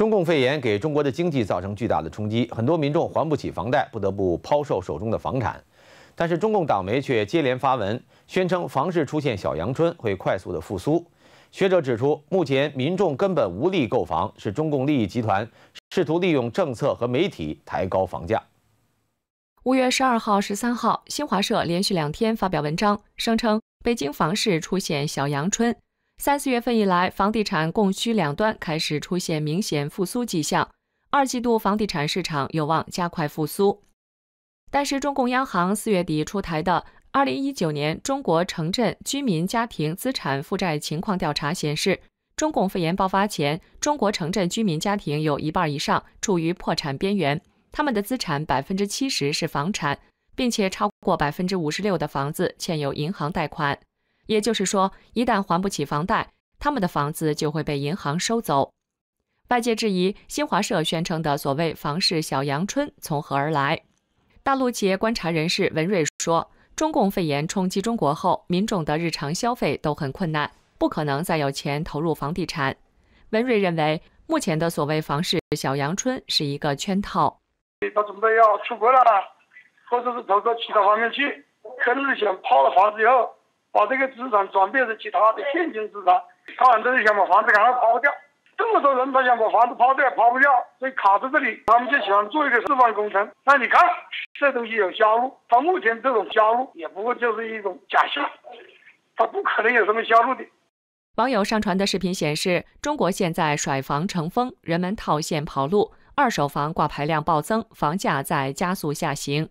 中共肺炎给中国的经济造成巨大的冲击，很多民众还不起房贷，不得不抛售手中的房产。但是中共党媒却接连发文，宣称房市出现“小阳春”，会快速的复苏。学者指出，目前民众根本无力购房，是中共利益集团试图利用政策和媒体抬高房价。五月十二号、十三号，新华社连续两天发表文章，声称北京房市出现“小阳春”。三四月份以来，房地产供需两端开始出现明显复苏迹象，二季度房地产市场有望加快复苏。但是，中共央行四月底出台的《二零一九年中国城镇居民家庭资产负债情况调查》显示，中共肺炎爆发前，中国城镇居民家庭有一半以上处于破产边缘，他们的资产百分之七十是房产，并且超过百分之五十六的房子欠有银行贷款。也就是说，一旦还不起房贷，他们的房子就会被银行收走。外界质疑新华社宣称的所谓“房市小阳春”从何而来？大陆企业观察人士文瑞说：“中共肺炎冲击中国后，民众的日常消费都很困难，不可能再有钱投入房地产。”文瑞认为，目前的所谓“房市小阳春”是一个圈套。他准备要出国了，或者是投到其他方面去，肯定想抛了房子以后。把这个资产转变成其他的现金资产，他们都是想把房子赶快抛掉。这么多人，他想把房子抛掉抛不掉，所以卡在这里。他们就喜欢做一个示范工程。那你看，这东西有销路？他目前这种销路也不过就是一种假象，他不可能有什么销路的。网友上传的视频显示，中国现在甩房成风，人们套现跑路，二手房挂牌量暴增，房价在加速下行。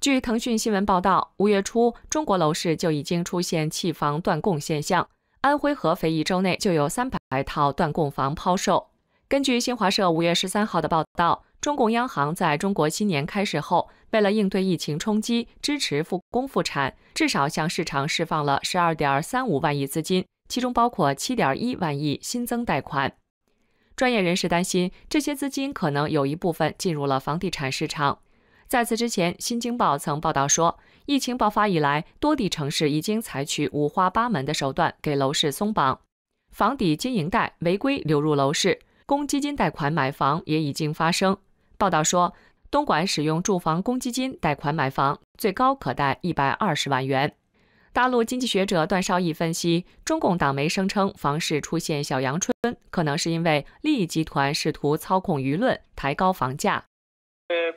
据腾讯新闻报道，五月初，中国楼市就已经出现弃房断供现象。安徽合肥一周内就有三百套断供房抛售。根据新华社五月十三号的报道，中共央行在中国新年开始后，为了应对疫情冲击，支持复工复产，至少向市场释放了十二点三五万亿资金，其中包括七点一万亿新增贷款。专业人士担心，这些资金可能有一部分进入了房地产市场。在此之前，《新京报》曾报道说，疫情爆发以来，多地城市已经采取五花八门的手段给楼市松绑，房抵经营贷违规流入楼市，公积金贷款买房也已经发生。报道说，东莞使用住房公积金贷款买房，最高可贷一百二十万元。大陆经济学者段绍义分析，中共党媒声称房市出现“小阳春”，可能是因为利益集团试图操控舆论，抬高房价。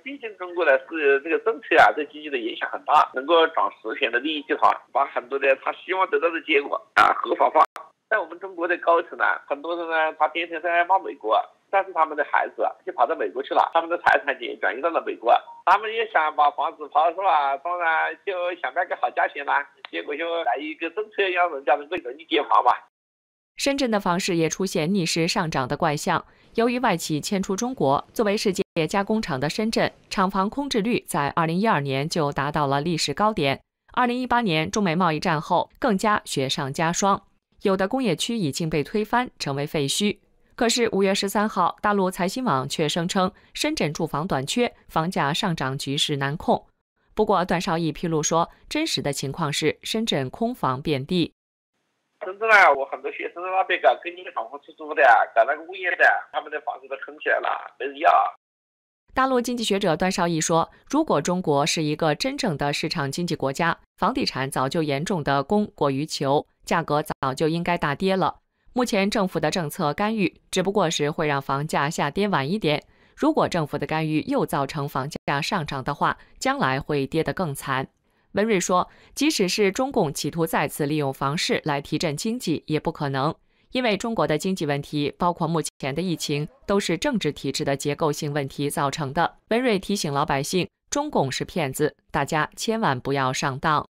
毕竟中国呢是这个政策啊，对经济的影响很大。能够涨十天的利益集团，把很多的他希望得到的结果啊合法化。在我们中国的高层呢，很多人呢他天天在骂美国，但是他们的孩子就跑到美国去了，他们的财产也转移到了美国。他们也想把房子抛是吧？当然就想卖个好价钱啦。结果就来一个政策，让人家能够容易接盘嘛。深圳的房市也出现逆势上涨的怪象，由于外企迁出中国，作为世界。加工厂的深圳厂房空置率在二零一二年就达到了历史高点，二零一八年中美贸易战后更加雪上加霜，有的工业区已经被推翻成为废墟。可是五月十三号，大陆财新网却声称深圳住房短缺，房价上涨局势难控。不过段少义披露说，真实的情况是深圳空房遍地。深圳呢，我很多学生那边搞跟你厂房出租的，搞那个物业的，他们的房子都空起来了，没人要。大陆经济学者段绍毅说：“如果中国是一个真正的市场经济国家，房地产早就严重的供过于求，价格早就应该大跌了。目前政府的政策干预只不过是会让房价下跌晚一点。如果政府的干预又造成房价上涨的话，将来会跌得更惨。”温瑞说：“即使是中共企图再次利用房市来提振经济，也不可能。”因为中国的经济问题，包括目前的疫情，都是政治体制的结构性问题造成的。文瑞提醒老百姓，中共是骗子，大家千万不要上当。